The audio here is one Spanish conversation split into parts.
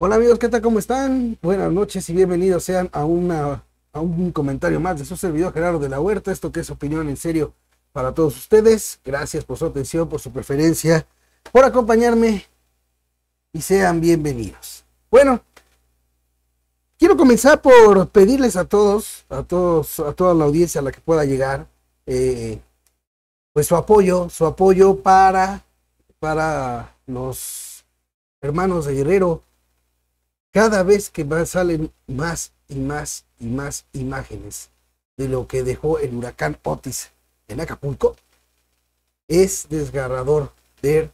Hola amigos, ¿qué tal? ¿Cómo están? Buenas noches y bienvenidos sean a, una, a un comentario más de su servidor Gerardo de la Huerta. Esto que es opinión en serio para todos ustedes. Gracias por su atención, por su preferencia, por acompañarme y sean bienvenidos. Bueno, quiero comenzar por pedirles a todos, a todos, a toda la audiencia a la que pueda llegar, eh, pues su apoyo, su apoyo para, para los hermanos de Guerrero cada vez que más salen más y más y más imágenes de lo que dejó el huracán Otis en Acapulco, es desgarrador ver,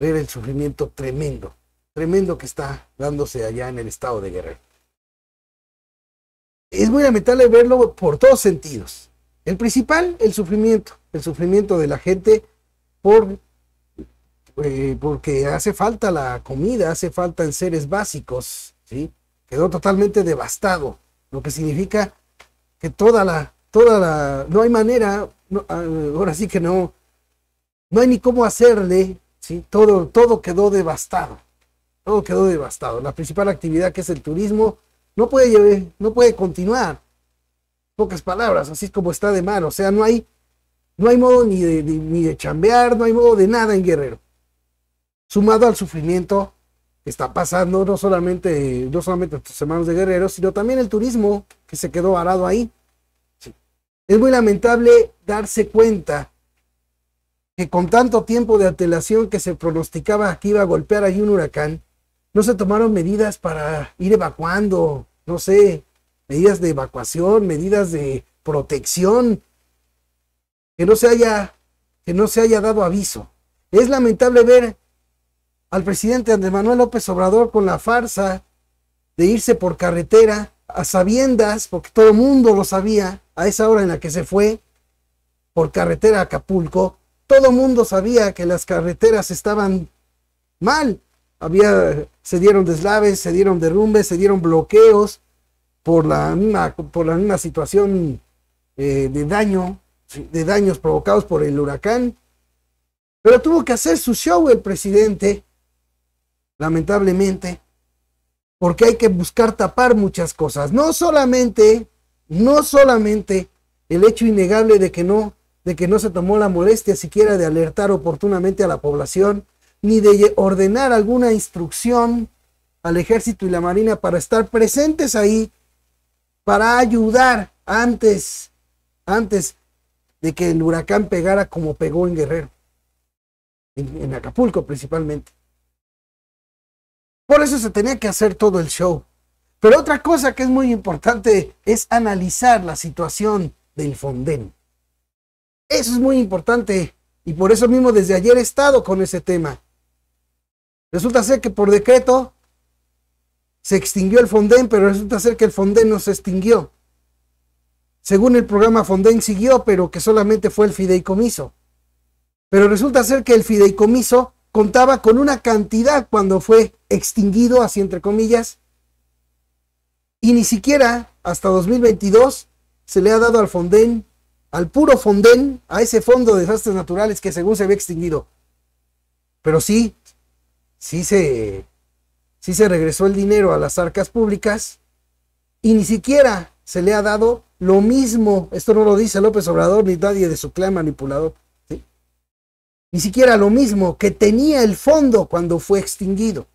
el sufrimiento tremendo, tremendo que está dándose allá en el estado de Guerrero. Es muy lamentable verlo por dos sentidos. El principal, el sufrimiento, el sufrimiento de la gente por eh, porque hace falta la comida, hace falta en seres básicos, ¿sí? Quedó totalmente devastado, lo que significa que toda la, toda la, no hay manera, ah, ahora sí que no, no hay ni cómo hacerle, ¿sí? Todo, todo quedó devastado, todo quedó devastado. La principal actividad que es el turismo no puede, no puede continuar, pocas palabras, así es como está de mal, o sea, no hay, no hay modo ni ni de chambear, no hay modo de nada en Guerrero sumado al sufrimiento que está pasando, no solamente, no solamente tus hermanos de guerreros, sino también el turismo que se quedó varado ahí. Es muy lamentable darse cuenta que con tanto tiempo de antelación que se pronosticaba que iba a golpear ahí un huracán, no se tomaron medidas para ir evacuando, no sé, medidas de evacuación, medidas de protección, que no se haya, que no se haya dado aviso. Es lamentable ver al presidente Andrés Manuel López Obrador con la farsa de irse por carretera a sabiendas, porque todo el mundo lo sabía, a esa hora en la que se fue por carretera a Acapulco, todo el mundo sabía que las carreteras estaban mal. Había, se dieron deslaves, se dieron derrumbes, se dieron bloqueos por la misma, por la misma situación eh, de daño, de daños provocados por el huracán. Pero tuvo que hacer su show el presidente lamentablemente, porque hay que buscar tapar muchas cosas. No solamente, no solamente el hecho innegable de que no, de que no se tomó la molestia siquiera de alertar oportunamente a la población, ni de ordenar alguna instrucción al ejército y la marina para estar presentes ahí, para ayudar antes, antes de que el huracán pegara como pegó en Guerrero, en, en Acapulco principalmente. Por eso se tenía que hacer todo el show. Pero otra cosa que es muy importante es analizar la situación del Fonden. Eso es muy importante y por eso mismo desde ayer he estado con ese tema. Resulta ser que por decreto se extinguió el Fonden, pero resulta ser que el Fonden no se extinguió. Según el programa Fonden siguió, pero que solamente fue el fideicomiso. Pero resulta ser que el fideicomiso contaba con una cantidad cuando fue extinguido, así entre comillas, y ni siquiera hasta 2022 se le ha dado al fondén al puro fondén a ese fondo de desastres naturales que según se había extinguido. Pero sí, sí se, sí se regresó el dinero a las arcas públicas y ni siquiera se le ha dado lo mismo. Esto no lo dice López Obrador ni nadie de su clan manipulador ni siquiera lo mismo que tenía el fondo cuando fue extinguido.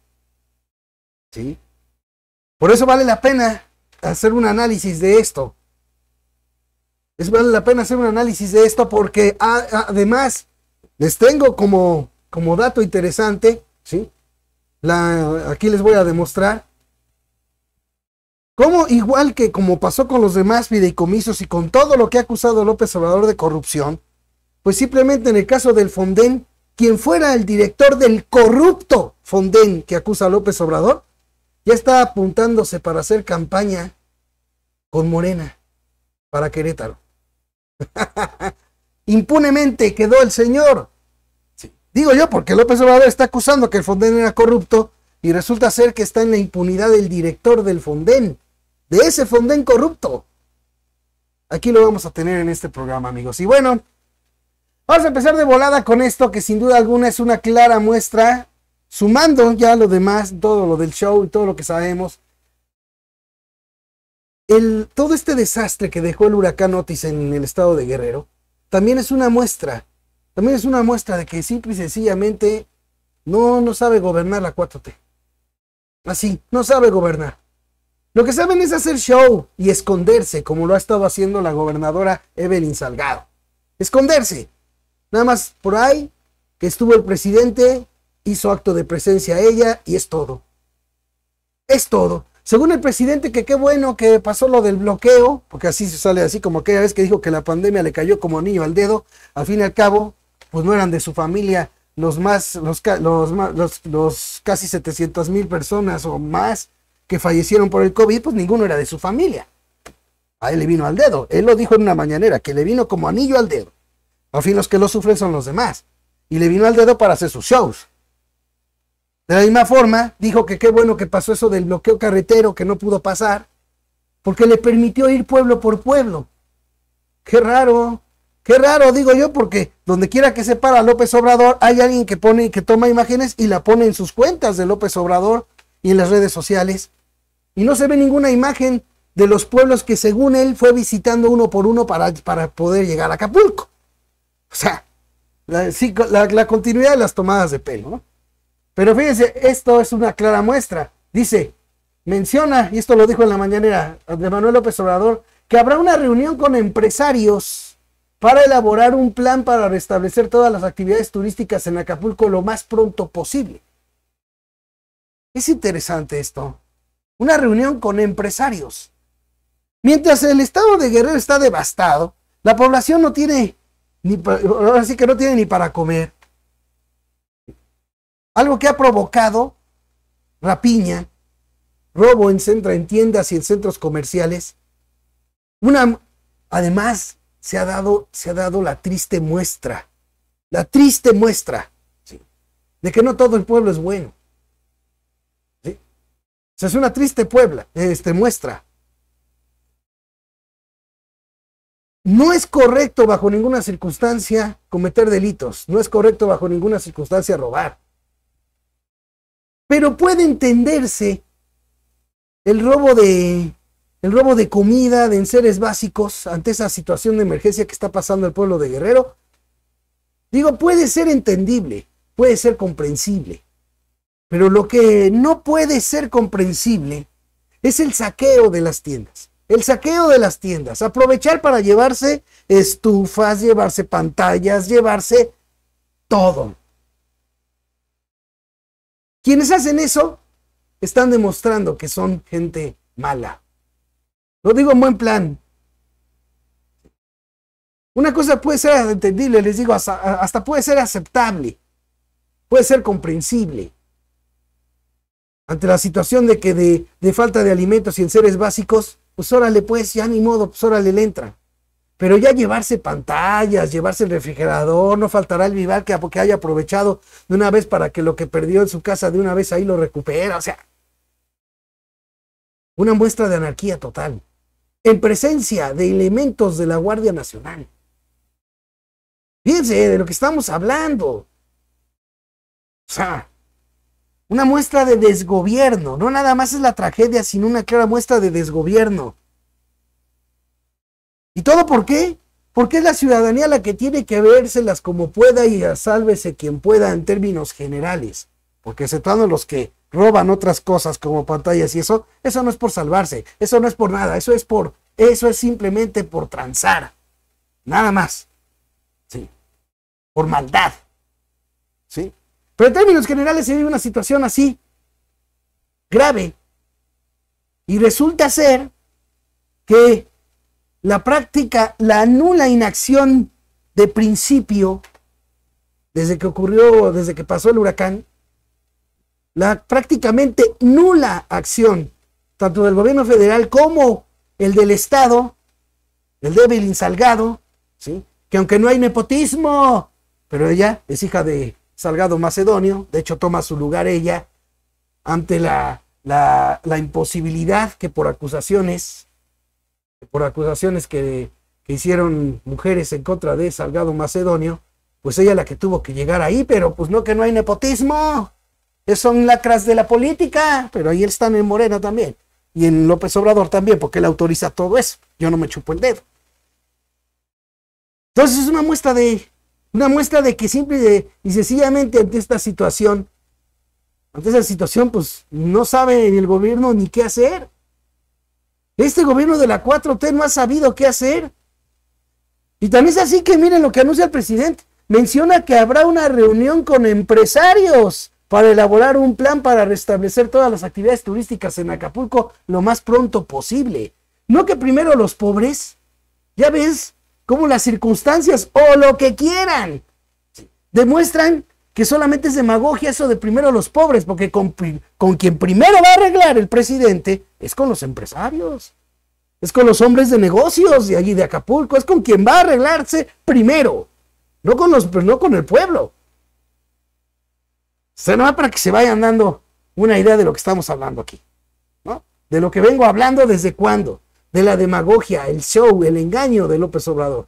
¿Sí? Por eso vale la pena hacer un análisis de esto. Es vale la pena hacer un análisis de esto porque además les tengo como, como dato interesante, ¿sí? La, aquí les voy a demostrar cómo igual que como pasó con los demás videicomisos y con todo lo que ha acusado López Obrador de corrupción, pues simplemente en el caso del Fonden, quien fuera el director del corrupto Fonden que acusa a López Obrador, ya está apuntándose para hacer campaña con Morena para Querétaro. Impunemente quedó el señor. Digo yo, porque López Obrador está acusando que el Fonden era corrupto y resulta ser que está en la impunidad del director del Fonden, de ese Fonden corrupto. Aquí lo vamos a tener en este programa, amigos. Y bueno, Vamos a empezar de volada con esto, que sin duda alguna es una clara muestra, sumando ya lo demás, todo lo del show y todo lo que sabemos. El, todo este desastre que dejó el huracán Otis en el estado de Guerrero, también es una muestra, también es una muestra de que simple y sencillamente no, no sabe gobernar la 4T. Así, no sabe gobernar. Lo que saben es hacer show y esconderse, como lo ha estado haciendo la gobernadora Evelyn Salgado. Esconderse, Nada más por ahí que estuvo el presidente, hizo acto de presencia a ella y es todo. Es todo. Según el presidente, que qué bueno que pasó lo del bloqueo, porque así se sale así como aquella vez que dijo que la pandemia le cayó como anillo al dedo, al fin y al cabo, pues no eran de su familia los más, los, los, los, los casi 700 mil personas o más que fallecieron por el COVID, pues ninguno era de su familia. A él le vino al dedo. Él lo dijo en una mañanera, que le vino como anillo al dedo. Al fin los que lo sufren son los demás. Y le vino al dedo para hacer sus shows. De la misma forma, dijo que qué bueno que pasó eso del bloqueo carretero que no pudo pasar, porque le permitió ir pueblo por pueblo. Qué raro, qué raro, digo yo, porque donde quiera que se para López Obrador, hay alguien que pone que toma imágenes y la pone en sus cuentas de López Obrador y en las redes sociales. Y no se ve ninguna imagen de los pueblos que según él fue visitando uno por uno para, para poder llegar a Acapulco. O sea, la, la, continuidad de las tomadas de pelo, ¿no? Pero fíjense, esto es una clara muestra. Dice, menciona, y esto lo dijo en la mañanera de Manuel López Obrador, que habrá una reunión con empresarios para elaborar un plan para restablecer todas las actividades turísticas en Acapulco lo más pronto posible. Es interesante esto. Una reunión con empresarios. Mientras el estado de Guerrero está devastado, la población no tiene ahora sí que no tiene ni para comer. Algo que ha provocado rapiña, robo en, centra, en tiendas y en centros comerciales. Una, además, se ha dado, se ha dado la triste muestra, la triste muestra de que no todo el pueblo es bueno. ¿sí? es una triste puebla, este, muestra No es correcto bajo ninguna circunstancia cometer delitos, no es correcto bajo ninguna circunstancia robar. Pero puede entenderse el robo de el robo de comida, de enseres básicos ante esa situación de emergencia que está pasando el pueblo de Guerrero. Digo, puede ser entendible, puede ser comprensible. Pero lo que no puede ser comprensible es el saqueo de las tiendas. El saqueo de las tiendas, aprovechar para llevarse estufas, llevarse pantallas, llevarse todo. Quienes hacen eso están demostrando que son gente mala. Lo digo en buen plan. Una cosa puede ser entendible, les digo, hasta, puede ser aceptable, puede ser comprensible. Ante la situación de que de, de falta de alimentos y en seres básicos, pues órale, pues ya ni modo, pues órale, le entra. Pero ya llevarse pantallas, llevarse el refrigerador, no faltará el vivar que, haya aprovechado de una vez para que lo que perdió en su casa de una vez ahí lo recupera. O sea, una muestra de anarquía total, en presencia de elementos de la Guardia Nacional. Fíjense de lo que estamos hablando. O sea, una muestra de desgobierno. No nada más es la tragedia, sino una clara muestra de desgobierno. ¿Y todo por qué? Porque es la ciudadanía la que tiene que vérselas como pueda y a sálvese quien pueda en términos generales. Porque exceptuando los que roban otras cosas como pantallas y eso, eso no es por salvarse, eso no es por nada, eso es por, eso es simplemente por transar. Nada más. Sí. Por maldad. Pero en términos generales se vive una situación así, grave. Y resulta ser que la práctica, la nula inacción de principio, desde que ocurrió, desde que pasó el huracán, la prácticamente nula acción, tanto del gobierno federal como el del Estado, el débil insalgado, ¿sí? que aunque no hay nepotismo, pero ella es hija de Salgado Macedonio, de hecho toma su lugar ella ante la, la, imposibilidad que por acusaciones, por acusaciones que, hicieron mujeres en contra de Salgado Macedonio, pues ella la que tuvo que llegar ahí, pero pues no que no hay nepotismo, son lacras de la política, pero ahí están en Morena también, y en López Obrador también, porque él autoriza todo eso, yo no me chupo el dedo. Entonces es una muestra de una muestra de que simple y sencillamente ante esta situación, ante esa situación, pues no sabe el gobierno ni qué hacer. Este gobierno de la 4T no ha sabido qué hacer. Y también es así que miren lo que anuncia el presidente. Menciona que habrá una reunión con empresarios para elaborar un plan para restablecer todas las actividades turísticas en Acapulco lo más pronto posible. No que primero los pobres, ya ves, como las circunstancias o lo que quieran demuestran que solamente es demagogia eso de primero los pobres, porque con, con quien primero va a arreglar el presidente es con los empresarios, es con los hombres de negocios de allí de Acapulco, es con quien va a arreglarse primero, no con, los, pues, no con el pueblo. Se no va para que se vayan dando una idea de lo que estamos hablando aquí, ¿no? De lo que vengo hablando desde cuándo de la demagogia, el show, el engaño de López Obrador.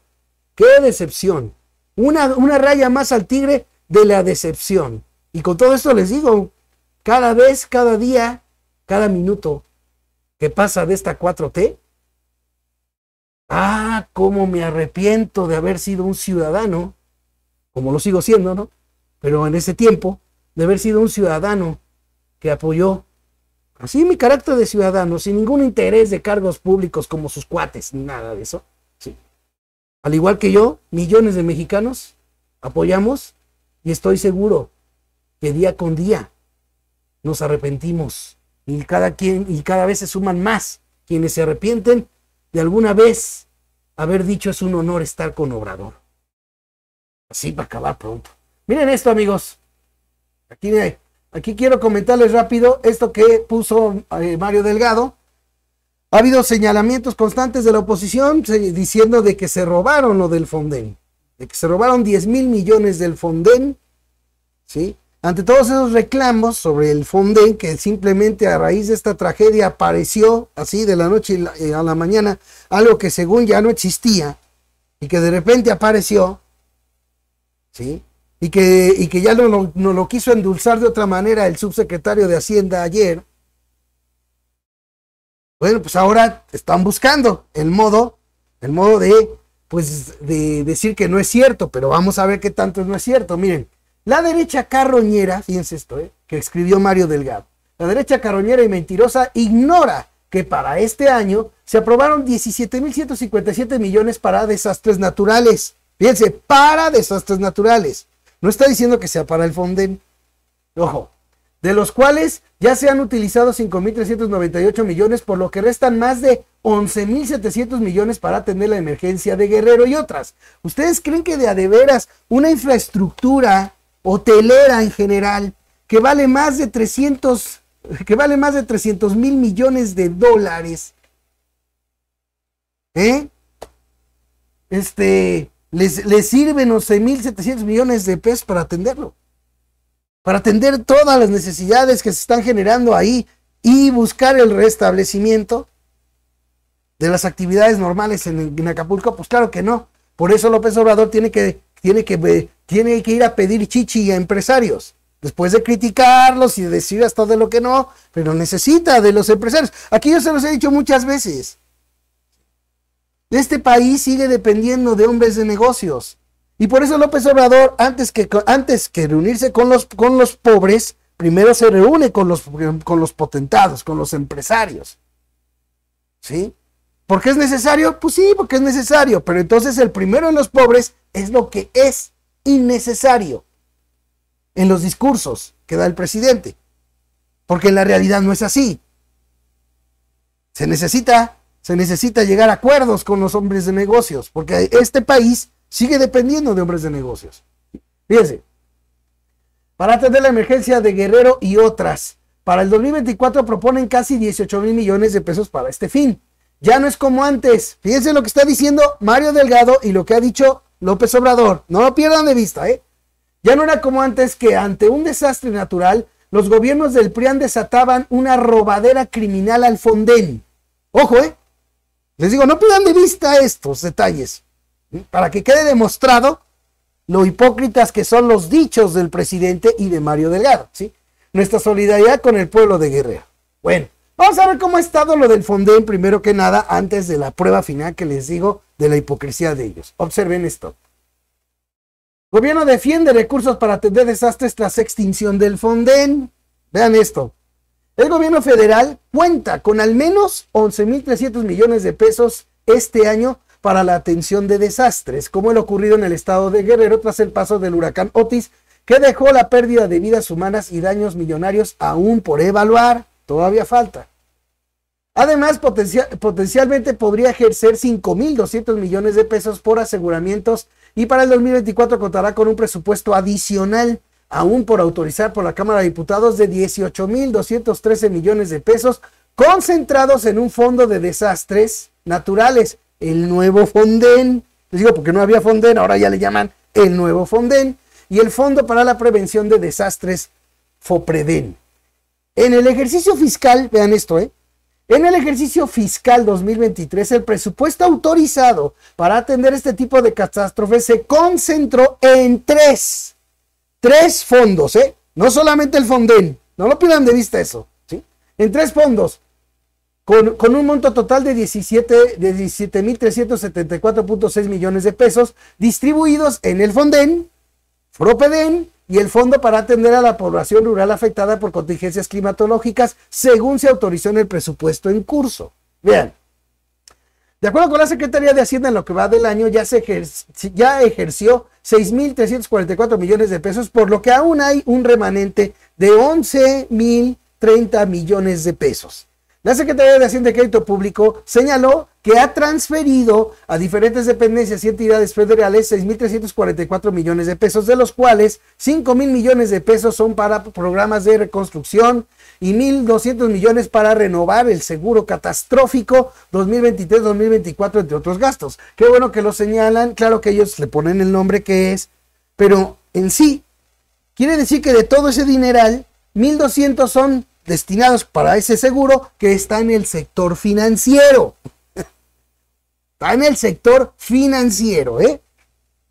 ¡Qué decepción! Una, una raya más al tigre de la decepción. Y con todo esto les digo, cada vez, cada día, cada minuto que pasa de esta 4T, ah, cómo me arrepiento de haber sido un ciudadano, como lo sigo siendo, ¿no? Pero en ese tiempo, de haber sido un ciudadano que apoyó Así mi carácter de ciudadano, sin ningún interés de cargos públicos como sus cuates, nada de eso. Sí. Al igual que yo, millones de mexicanos apoyamos y estoy seguro que día con día nos arrepentimos y cada quien y cada vez se suman más quienes se arrepienten de alguna vez haber dicho es un honor estar con Obrador. Así va a acabar pronto. Miren esto, amigos. Aquí hay Aquí quiero comentarles rápido esto que puso eh, Mario Delgado. Ha habido señalamientos constantes de la oposición diciendo de que se robaron lo del Fonden, de que se robaron 10 mil millones del Fonden, ¿sí? Ante todos esos reclamos sobre el Fonden, que simplemente a raíz de esta tragedia apareció así de la noche eh, a la mañana, algo que según ya no existía y que de repente apareció, ¿sí? y que, y que ya nos no lo quiso endulzar de otra manera el subsecretario de Hacienda ayer. Bueno, pues ahora están buscando el modo, el modo de, pues, de decir que no es cierto, pero vamos a ver qué tanto no es cierto. Miren, la derecha carroñera, fíjense esto, eh, que escribió Mario Delgado, la derecha carroñera y mentirosa ignora que para este año se aprobaron 17.157 millones para desastres naturales. Fíjense, para desastres naturales. No está diciendo que sea para el Fonden. Ojo, de los cuales ya se han utilizado 5.398 millones, por lo que restan más de 11.700 millones para atender la emergencia de Guerrero y otras. ¿Ustedes creen que de a de veras una infraestructura hotelera en general que vale más de 300 que vale más de 300 mil millones de dólares. ¿Eh? Este, les, les sirven 11.700 millones de pesos para atenderlo, para atender todas las necesidades que se están generando ahí y buscar el restablecimiento de las actividades normales en, en Acapulco. Pues claro que no. Por eso López Obrador tiene que, tiene que, eh, tiene que ir a pedir chichi a empresarios después de criticarlos y decir hasta de lo que no, pero necesita de los empresarios. Aquí yo se los he dicho muchas veces. Este país sigue dependiendo de hombres de negocios. Y por eso López Obrador, antes que, antes que reunirse con los, con los pobres, primero se reúne con los, con los potentados, con los empresarios. ¿Sí? ¿Por qué es necesario? Pues sí, porque es necesario. Pero entonces el primero en los pobres es lo que es innecesario en los discursos que da el presidente. Porque en la realidad no es así. Se necesita se necesita llegar a acuerdos con los hombres de negocios, porque este país sigue dependiendo de hombres de negocios. Fíjense, para atender la emergencia de Guerrero y otras, para el 2024 proponen casi 18 mil millones de pesos para este fin. Ya no es como antes. Fíjense lo que está diciendo Mario Delgado y lo que ha dicho López Obrador. No lo pierdan de vista, ¿eh? Ya no era como antes que ante un desastre natural, los gobiernos del PRI desataban una robadera criminal al Fonden. Ojo, ¿eh? Les digo, no pierdan de vista estos detalles, para que quede demostrado lo hipócritas que son los dichos del presidente y de Mario Delgado, ¿sí? Nuestra solidaridad con el pueblo de Guerrero. Bueno, vamos a ver cómo ha estado lo del Fonden primero que nada antes de la prueba final que les digo de la hipocresía de ellos. Observen esto. Gobierno defiende recursos para atender desastres tras extinción del Fonden. Vean esto. El gobierno federal cuenta con al menos 11.300 millones de pesos este año para la atención de desastres, como el ocurrido en el estado de Guerrero tras el paso del huracán Otis, que dejó la pérdida de vidas humanas y daños millonarios aún por evaluar. Todavía falta. Además, potencialmente podría ejercer 5.200 millones de pesos por aseguramientos y para el 2024 contará con un presupuesto adicional aún por autorizar por la Cámara de Diputados de 18.213 millones de pesos concentrados en un fondo de desastres naturales, el nuevo Fonden. Les digo porque no había Fonden, ahora ya le llaman el nuevo Fonden y el Fondo para la Prevención de Desastres Fopreden. En el ejercicio fiscal, vean esto, ¿eh? En el ejercicio fiscal 2023, el presupuesto autorizado para atender este tipo de catástrofes se concentró en tres tres fondos, ¿eh? No solamente el Fonden, no lo pidan de vista eso, ¿sí? En tres fondos, con, con un monto total de 17 de 17.374.6 millones de pesos distribuidos en el Fonden, Fropeden y el Fondo para atender a la población rural afectada por contingencias climatológicas, según se autorizó en el presupuesto en curso. Vean, de acuerdo con la Secretaría de Hacienda, en lo que va del año ya, se ya ejerció 6.344 millones de pesos, por lo que aún hay un remanente de 11.030 millones de pesos. La Secretaría de Hacienda de Crédito Público señaló que ha transferido a diferentes dependencias y entidades federales 6.344 millones de pesos, de los cuales 5.000 millones de pesos son para programas de reconstrucción y 1.200 millones para renovar el seguro catastrófico 2023-2024, entre otros gastos. Qué bueno que lo señalan, claro que ellos le ponen el nombre que es, pero en sí, quiere decir que de todo ese dineral, 1.200 son destinados para ese seguro que está en el sector financiero. Está en el sector financiero, ¿eh?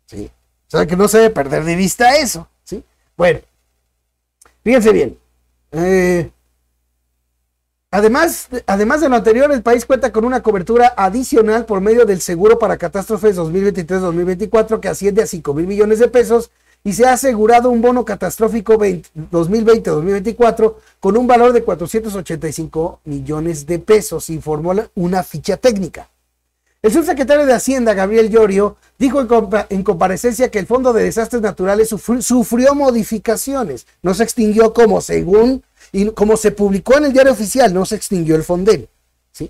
Sí. O sea que no se debe perder de vista eso, ¿sí? Bueno, fíjense bien. Eh, además, además de lo anterior, el país cuenta con una cobertura adicional por medio del seguro para catástrofes 2023-2024 que asciende a 5 mil millones de pesos y se ha asegurado un bono catastrófico 2020-2024 con un valor de 485 millones de pesos, informó una ficha técnica. El subsecretario de Hacienda, Gabriel Llorio, dijo en, comparecencia que el Fondo de Desastres Naturales sufrió modificaciones. No se extinguió como según y como se publicó en el diario oficial, no se extinguió el Fondel,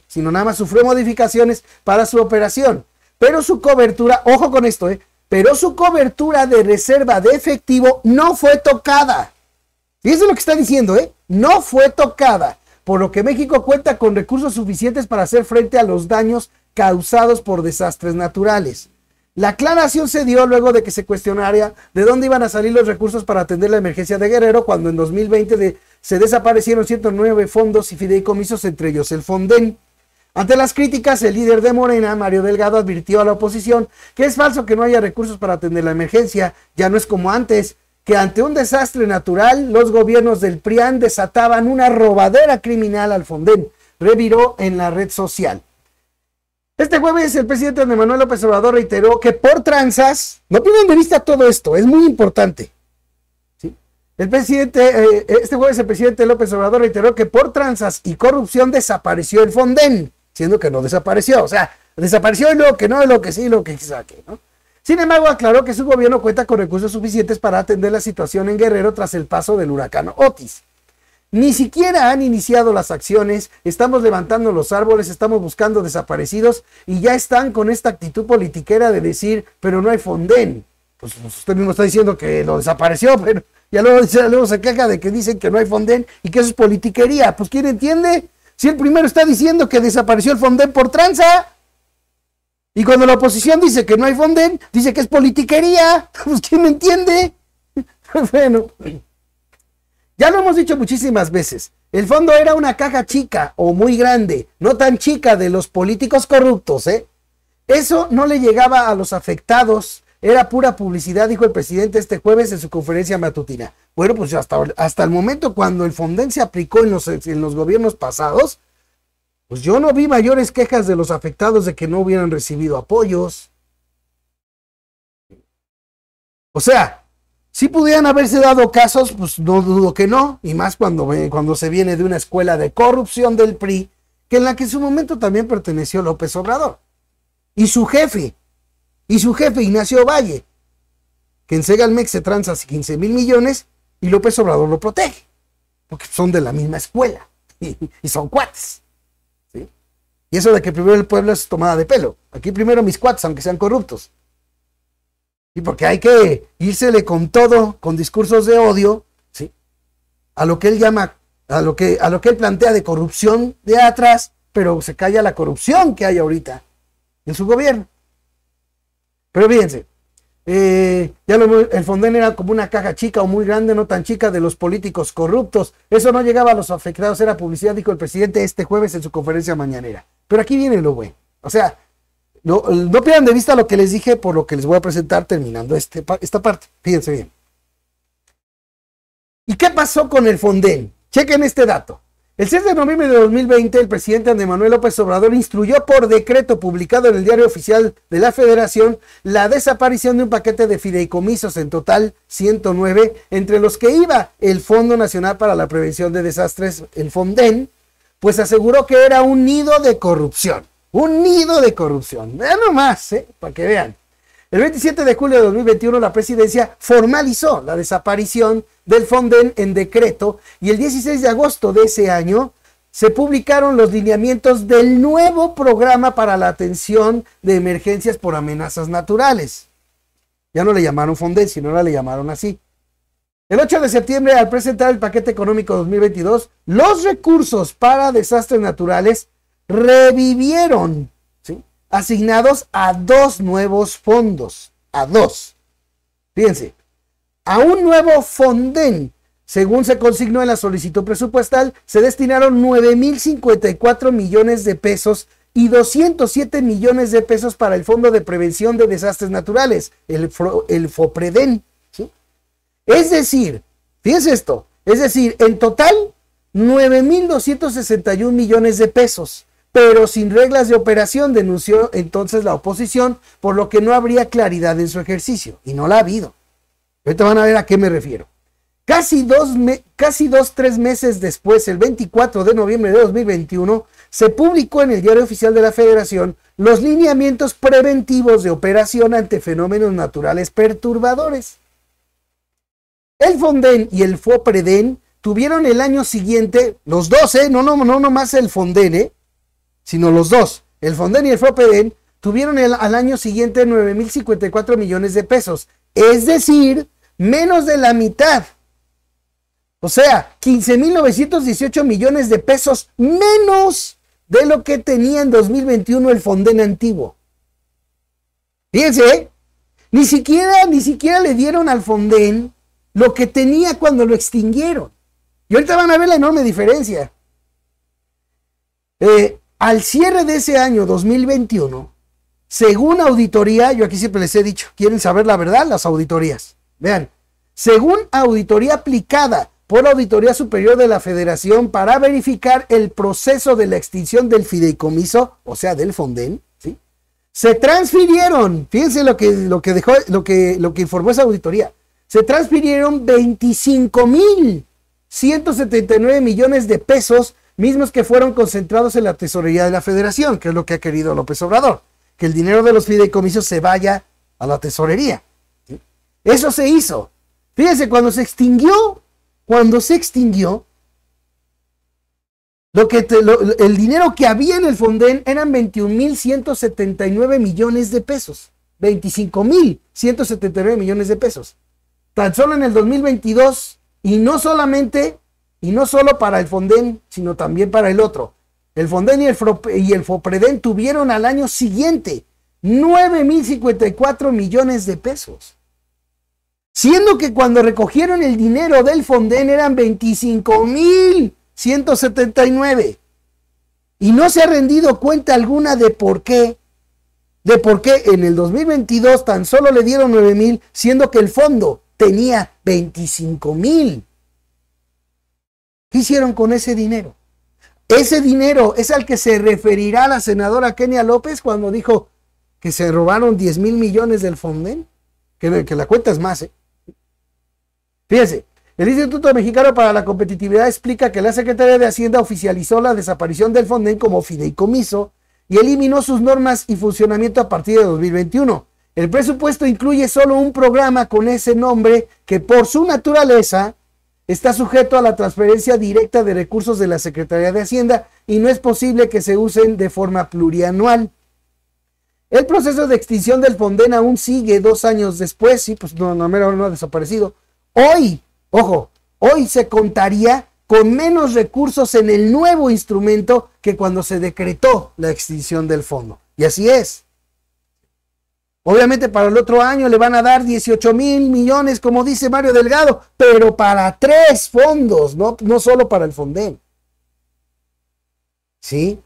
sino nada más sufrió modificaciones para su operación. Pero su cobertura, ojo con esto, ¿eh? pero su cobertura de reserva de efectivo no fue tocada. Y es lo que está diciendo, ¿eh? No fue tocada, por lo que México cuenta con recursos suficientes para hacer frente a los daños causados por desastres naturales. La aclaración se dio luego de que se cuestionara de dónde iban a salir los recursos para atender la emergencia de Guerrero cuando en 2020 se desaparecieron 109 fondos y fideicomisos, entre ellos el Fonden. Ante las críticas, el líder de Morena, Mario Delgado, advirtió a la oposición que es falso que no haya recursos para atender la emergencia, ya no es como antes, que ante un desastre natural los gobiernos del PRIAN desataban una robadera criminal al Fonden, reviró en la red social. Este jueves el presidente Andrés Manuel López Obrador reiteró que por tranzas, no pierdan de vista todo esto, es muy importante. El presidente, eh, este jueves el presidente López Obrador reiteró que por tranzas y corrupción desapareció el Fonden siendo que no desapareció. O sea, desapareció y lo que no, lo que sí, lo que saque, ¿no? Sin embargo, aclaró que su gobierno cuenta con recursos suficientes para atender la situación en Guerrero tras el paso del huracán Otis. Ni siquiera han iniciado las acciones, estamos levantando los árboles, estamos buscando desaparecidos y ya están con esta actitud politiquera de decir, pero no hay fondén. Pues, pues usted mismo está diciendo que lo desapareció, pero ya luego, luego se queja de que dicen que no hay fondén y que eso es politiquería. Pues ¿quién entiende? Si el primero está diciendo que desapareció el Fonden por tranza. Y cuando la oposición dice que no hay Fonden, dice que es politiquería. Pues ¿quién me entiende? bueno, ya lo hemos dicho muchísimas veces. El fondo era una caja chica o muy grande, no tan chica de los políticos corruptos, ¿eh? Eso no le llegaba a los afectados. Era pura publicidad, dijo el presidente este jueves en su conferencia matutina. Bueno, pues hasta, hasta el momento cuando el Fonden se aplicó en los, gobiernos pasados, pues yo no vi mayores quejas de los afectados de que no hubieran recibido apoyos. O sea, si pudieran haberse dado casos, pues no dudo que no, y más cuando, cuando se viene de una escuela de corrupción del PRI, que en la que en su momento también perteneció López Obrador, y su jefe, y su jefe Ignacio Valle, que en Segalmex se transa 15 mil millones y López Obrador lo protege, porque son de la misma escuela y, son cuates. ¿sí? Y eso de que primero el pueblo es tomada de pelo. Aquí primero mis cuates, aunque sean corruptos. Y porque hay que írsele con todo, con discursos de odio, ¿sí? a lo que él llama, a lo que, a lo que él plantea de corrupción de atrás, pero se calla la corrupción que hay ahorita en su gobierno. Pero fíjense, eh, ya el Fonden era como una caja chica o muy grande, no tan chica, de los políticos corruptos. Eso no llegaba a los afectados, era publicidad, dijo el presidente este jueves en su conferencia mañanera. Pero aquí viene lo bueno. O sea, no, pierdan de vista lo que les dije por lo que les voy a presentar terminando este, esta parte. Fíjense bien. ¿Y qué pasó con el Fonden? Chequen este dato. El 6 de noviembre de 2020, el presidente Andrés Manuel López Obrador instruyó por decreto publicado en el Diario Oficial de la Federación la desaparición de un paquete de fideicomisos, en total 109, entre los que iba el Fondo Nacional para la Prevención de Desastres, el FONDEN, pues aseguró que era un nido de corrupción. Un nido de corrupción. Vean nomás, ¿eh? para que vean. El 27 de julio de 2021 la presidencia formalizó la desaparición del Fonden en decreto y el 16 de agosto de ese año se publicaron los lineamientos del nuevo programa para la atención de emergencias por amenazas naturales. Ya no le llamaron Fonden, sino ahora le llamaron así. El 8 de septiembre, al presentar el paquete económico 2022, los recursos para desastres naturales revivieron asignados a dos nuevos fondos, a dos. Fíjense, a un nuevo Fonden, según se consignó en la solicitud presupuestal, se destinaron 9.054 millones de pesos y 207 millones de pesos para el Fondo de Prevención de Desastres Naturales, el, FOPREDEN. Es decir, fíjense esto, es decir, en total 9.261 millones de pesos pero sin reglas de operación, denunció entonces la oposición, por lo que no habría claridad en su ejercicio, y no la ha habido. Ahorita van a ver a qué me refiero. Casi dos, casi dos, tres meses después, el 24 de noviembre de 2021, se publicó en el Diario Oficial de la Federación los lineamientos preventivos de operación ante fenómenos naturales perturbadores. El Fonden y el FOPREDEN tuvieron el año siguiente, los dos, ¿eh? no, no, no nomás el Fonden, ¿eh? sino los dos, el Fonden y el Fopeden, tuvieron al año siguiente 9.054 millones de pesos, es decir, menos de la mitad. O sea, 15.918 millones de pesos menos de lo que tenía en 2021 el Fonden antiguo. Fíjense, ¿eh? ni siquiera, ni siquiera le dieron al Fonden lo que tenía cuando lo extinguieron. Y ahorita van a ver la enorme diferencia. Eh, al cierre de ese año 2021, según auditoría, yo aquí siempre les he dicho, quieren saber la verdad, las auditorías. Vean, según auditoría aplicada por la Auditoría Superior de la Federación para verificar el proceso de la extinción del fideicomiso, o sea, del Fonden, ¿sí? Se transfirieron, fíjense lo que, lo que dejó, lo que, lo que informó esa auditoría, se transfirieron 25 mil 179 millones de pesos mismos que fueron concentrados en la tesorería de la federación, que es lo que ha querido López Obrador, que el dinero de los fideicomisos se vaya a la tesorería. Eso se hizo. Fíjense, cuando se extinguió, cuando se extinguió, lo que el dinero que había en el Fonden eran 21.179 millones de pesos. 25.179 millones de pesos. Tan solo en el 2022, y no solamente y no solo para el Fonden, sino también para el otro. El Fonden y el, y el Fopreden tuvieron al año siguiente 9.054 millones de pesos. Siendo que cuando recogieron el dinero del Fonden eran 25.179. Y no se ha rendido cuenta alguna de por qué de por qué en el 2022 tan solo le dieron nueve mil, siendo que el fondo tenía veinticinco mil. ¿Qué hicieron con ese dinero? Ese dinero es al que se referirá la senadora Kenia López cuando dijo que se robaron 10 mil millones del Fonden, que, la cuenta es más. ¿eh? Fíjense, el Instituto Mexicano para la Competitividad explica que la Secretaría de Hacienda oficializó la desaparición del Fonden como fideicomiso y eliminó sus normas y funcionamiento a partir de 2021. El presupuesto incluye solo un programa con ese nombre que por su naturaleza Está sujeto a la transferencia directa de recursos de la Secretaría de Hacienda y no es posible que se usen de forma plurianual. El proceso de extinción del Fonden aún sigue dos años después, y pues no, no, no ha desaparecido. Hoy, ojo, hoy se contaría con menos recursos en el nuevo instrumento que cuando se decretó la extinción del fondo. Y así es. Obviamente para el otro año le van a dar 18 mil millones, como dice Mario Delgado, pero para tres fondos, no, no solo para el Fonden. ¿Sí?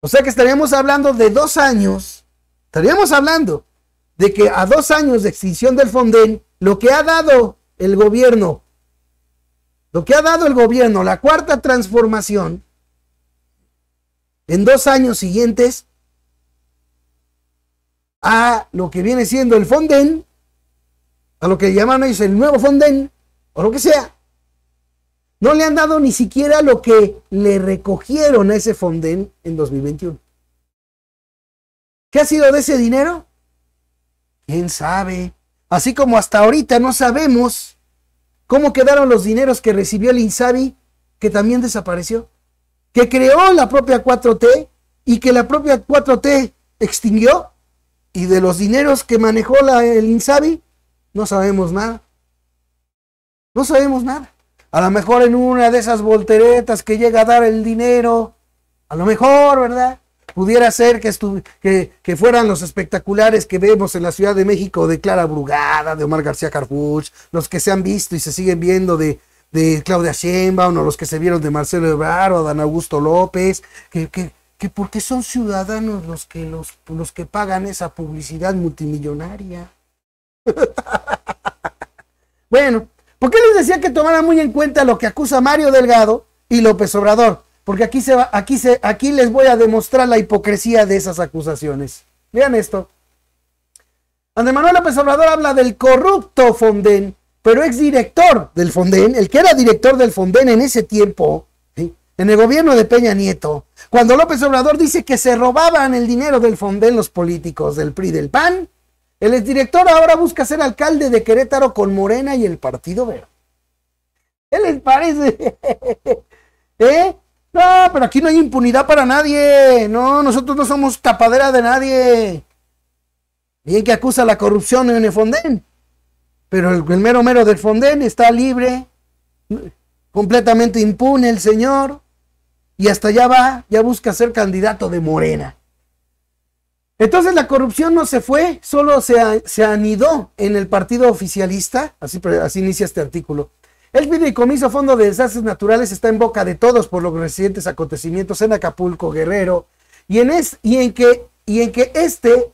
O sea que estaríamos hablando de dos años, estaríamos hablando de que a dos años de extinción del Fonden, lo que ha dado el gobierno, lo que ha dado el gobierno, la cuarta transformación, en dos años siguientes a lo que viene siendo el Fonden, a lo que llaman ellos el nuevo Fonden, o lo que sea. No le han dado ni siquiera lo que le recogieron a ese Fonden en 2021. ¿Qué ha sido de ese dinero? ¿Quién sabe? Así como hasta ahorita no sabemos cómo quedaron los dineros que recibió el Insabi, que también desapareció, que creó la propia 4T y que la propia 4T extinguió y de los dineros que manejó la, el Insabi, no sabemos nada. No sabemos nada. A lo mejor en una de esas volteretas que llega a dar el dinero, a lo mejor, ¿verdad? Pudiera ser que, que, que, fueran los espectaculares que vemos en la Ciudad de México de Clara Brugada, de Omar García Carpuch, los que se han visto y se siguen viendo de, Claudia Sheinbaum, o los que se vieron de Marcelo Ebrard o Dan Augusto López, que, que, que porque son ciudadanos los que, los, los que pagan esa publicidad multimillonaria. bueno, ¿por qué les decía que tomara muy en cuenta lo que acusa Mario Delgado y López Obrador? Porque aquí, se va, aquí, se, aquí les voy a demostrar la hipocresía de esas acusaciones. Vean esto. Andrés Manuel López Obrador habla del corrupto Fonden, pero exdirector del Fonden, el que era director del Fonden en ese tiempo, en el gobierno de Peña Nieto, cuando López Obrador dice que se robaban el dinero del Fonden los políticos del PRI del PAN, el exdirector ahora busca ser alcalde de Querétaro con Morena y el Partido Verde. les parece? ¿eh? No, pero aquí no hay impunidad para nadie. No, nosotros no somos tapadera de nadie. Bien que acusa la corrupción en el Fonden, pero el, el mero mero del Fonden está libre, completamente impune el señor y hasta allá va, ya busca ser candidato de Morena. Entonces la corrupción no se fue, solo se, se anidó en el partido oficialista, así, inicia este artículo. El fideicomiso Fondo de Desastres Naturales está en boca de todos por los recientes acontecimientos en Acapulco, Guerrero, y en, es, y en, que, y en que este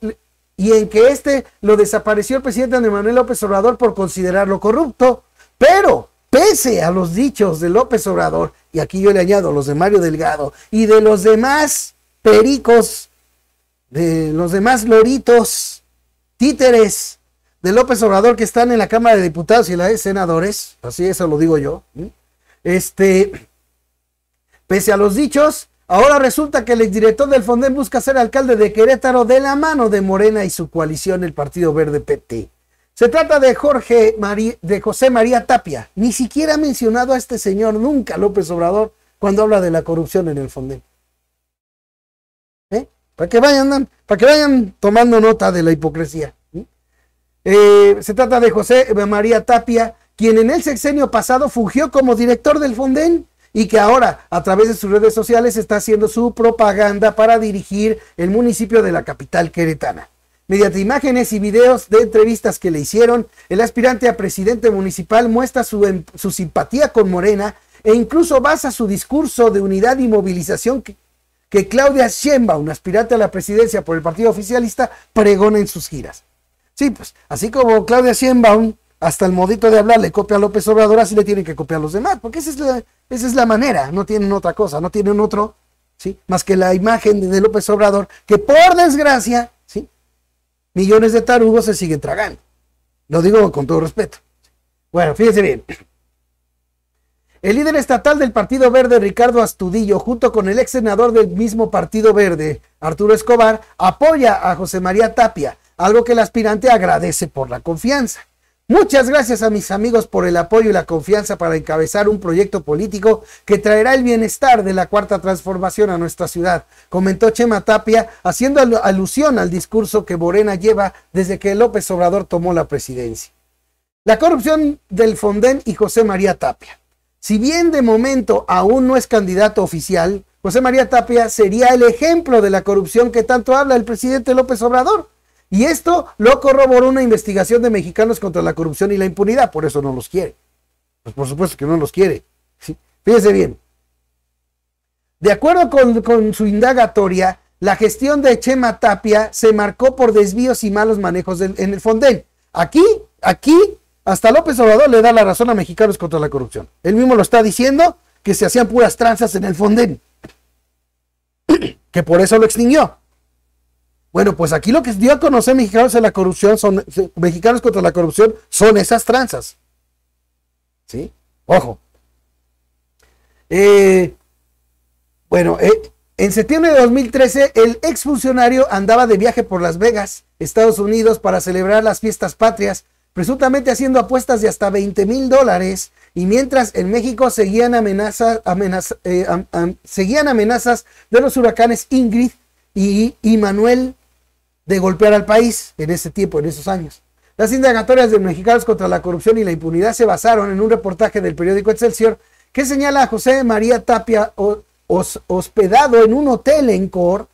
y en que este lo desapareció el presidente Andrés Manuel López Obrador por considerarlo corrupto, pero pese a los dichos de López Obrador, y aquí yo le añado los de Mario Delgado y de los demás pericos, de los demás loritos, títeres de López Obrador que están en la Cámara de Diputados y la de Senadores, así eso lo digo yo, este, pese a los dichos, ahora resulta que el exdirector del Fonden busca ser alcalde de Querétaro de la mano de Morena y su coalición, el Partido Verde PT. Se trata de Jorge de José María Tapia. Ni siquiera ha mencionado a este señor nunca López Obrador cuando habla de la corrupción en el Fonden. ¿Eh? Para que vayan, para que vayan tomando nota de la hipocresía. Eh, se trata de José María Tapia, quien en el sexenio pasado fungió como director del Fonden y que ahora, a través de sus redes sociales, está haciendo su propaganda para dirigir el municipio de la capital queretana. Mediante imágenes y videos de entrevistas que le hicieron, el aspirante a presidente municipal muestra su, em, su simpatía con Morena e incluso basa su discurso de unidad y movilización que, que Claudia Sheinbaum, aspirante a la presidencia por el partido oficialista, pregona en sus giras. Sí, pues, así como Claudia Sheinbaum, hasta el modito de hablar le copia a López Obrador, así le tienen que copiar a los demás, porque esa es la, esa es la manera, no tienen otra cosa, no tienen otro, ¿sí? Más que la imagen de López Obrador, que por desgracia millones de tarugos se siguen tragando. Lo digo con todo respeto. Bueno, fíjense bien. El líder estatal del Partido Verde, Ricardo Astudillo, junto con el ex senador del mismo Partido Verde, Arturo Escobar, apoya a José María Tapia, algo que el aspirante agradece por la confianza. Muchas gracias a mis amigos por el apoyo y la confianza para encabezar un proyecto político que traerá el bienestar de la cuarta transformación a nuestra ciudad, comentó Chema Tapia, haciendo alusión al discurso que Morena lleva desde que López Obrador tomó la presidencia. La corrupción del Fonden y José María Tapia. Si bien de momento aún no es candidato oficial, José María Tapia sería el ejemplo de la corrupción que tanto habla el presidente López Obrador y esto lo corroboró una investigación de mexicanos contra la corrupción y la impunidad, por eso no los quiere. Pues por supuesto que no los quiere. ¿sí? Fíjese bien. De acuerdo con, su indagatoria, la gestión de Chema Tapia se marcó por desvíos y malos manejos en el Fondel. Aquí, aquí, hasta López Obrador le da la razón a mexicanos contra la corrupción. Él mismo lo está diciendo que se hacían puras tranzas en el Fondel. Que por eso lo extinguió. Bueno, pues aquí lo que dio a conocer mexicanos en la corrupción son mexicanos contra la corrupción son esas tranzas. ¿Sí? Ojo. Eh, bueno, eh, en septiembre de 2013 el exfuncionario andaba de viaje por Las Vegas, Estados Unidos, para celebrar las fiestas patrias, presuntamente haciendo apuestas de hasta 20 mil dólares, y mientras en México seguían, amenazas, eh, seguían amenazas de los huracanes Ingrid y, y Manuel de golpear al país en ese tiempo, en esos años. Las indagatorias de mexicanos contra la corrupción y la impunidad se basaron en un reportaje del periódico Excelsior que señala a José María Tapia hospedado en un hotel en Cor,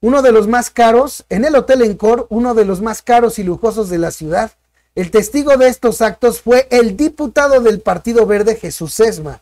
uno de los más caros, en el hotel en Cor, uno de los más caros y lujosos de la ciudad. El testigo de estos actos fue el diputado del Partido Verde Jesús esma